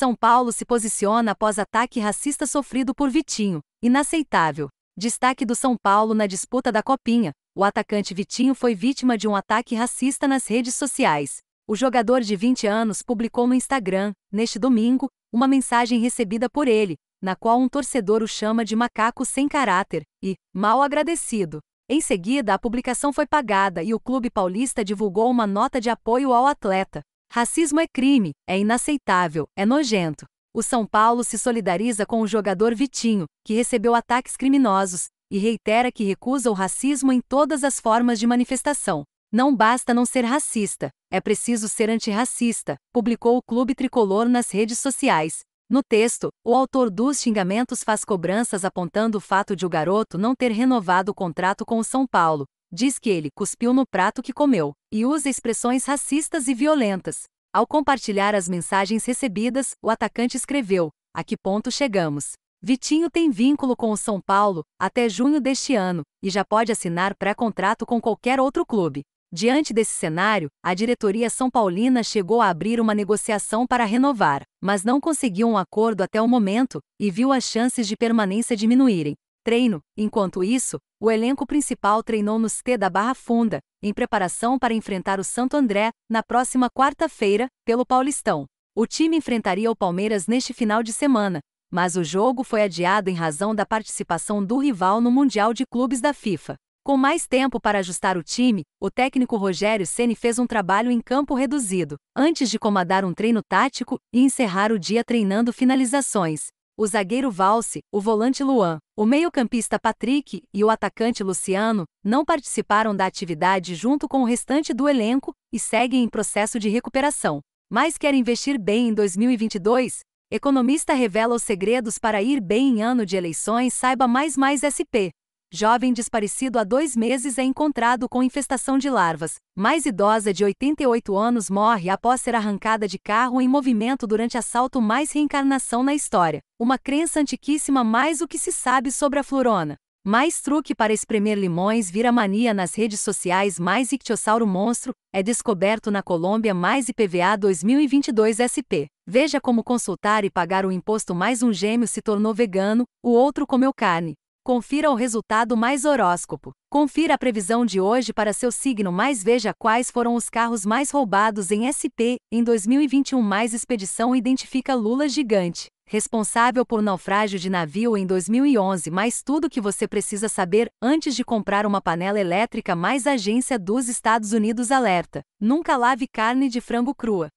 São Paulo se posiciona após ataque racista sofrido por Vitinho. Inaceitável. Destaque do São Paulo na disputa da Copinha. O atacante Vitinho foi vítima de um ataque racista nas redes sociais. O jogador de 20 anos publicou no Instagram, neste domingo, uma mensagem recebida por ele, na qual um torcedor o chama de macaco sem caráter e mal agradecido. Em seguida, a publicação foi pagada e o clube paulista divulgou uma nota de apoio ao atleta. Racismo é crime, é inaceitável, é nojento. O São Paulo se solidariza com o jogador Vitinho, que recebeu ataques criminosos, e reitera que recusa o racismo em todas as formas de manifestação. Não basta não ser racista, é preciso ser antirracista, publicou o clube tricolor nas redes sociais. No texto, o autor dos xingamentos faz cobranças apontando o fato de o garoto não ter renovado o contrato com o São Paulo, Diz que ele cuspiu no prato que comeu e usa expressões racistas e violentas. Ao compartilhar as mensagens recebidas, o atacante escreveu: A que ponto chegamos? Vitinho tem vínculo com o São Paulo até junho deste ano e já pode assinar pré-contrato com qualquer outro clube. Diante desse cenário, a diretoria São Paulina chegou a abrir uma negociação para renovar, mas não conseguiu um acordo até o momento e viu as chances de permanência diminuírem treino. Enquanto isso, o elenco principal treinou no ST da Barra Funda, em preparação para enfrentar o Santo André, na próxima quarta-feira, pelo Paulistão. O time enfrentaria o Palmeiras neste final de semana, mas o jogo foi adiado em razão da participação do rival no Mundial de Clubes da FIFA. Com mais tempo para ajustar o time, o técnico Rogério Ceni fez um trabalho em campo reduzido, antes de comandar um treino tático e encerrar o dia treinando finalizações o zagueiro Valse, o volante Luan, o meio-campista Patrick e o atacante Luciano não participaram da atividade junto com o restante do elenco e seguem em processo de recuperação. Mas quer investir bem em 2022? Economista revela os segredos para ir bem em ano de eleições. Saiba mais mais SP. Jovem desaparecido há dois meses é encontrado com infestação de larvas. Mais idosa de 88 anos morre após ser arrancada de carro em movimento durante assalto mais reencarnação na história. Uma crença antiquíssima mais o que se sabe sobre a florona. Mais truque para espremer limões vira mania nas redes sociais mais ictiosauro monstro, é descoberto na Colômbia mais IPVA 2022 SP. Veja como consultar e pagar o imposto mais um gêmeo se tornou vegano, o outro comeu carne. Confira o resultado mais horóscopo. Confira a previsão de hoje para seu signo, mais veja quais foram os carros mais roubados em SP em 2021. Mais expedição identifica Lula gigante responsável por naufrágio de navio em 2011, mais tudo que você precisa saber antes de comprar uma panela elétrica, mais agência dos Estados Unidos alerta: nunca lave carne de frango crua.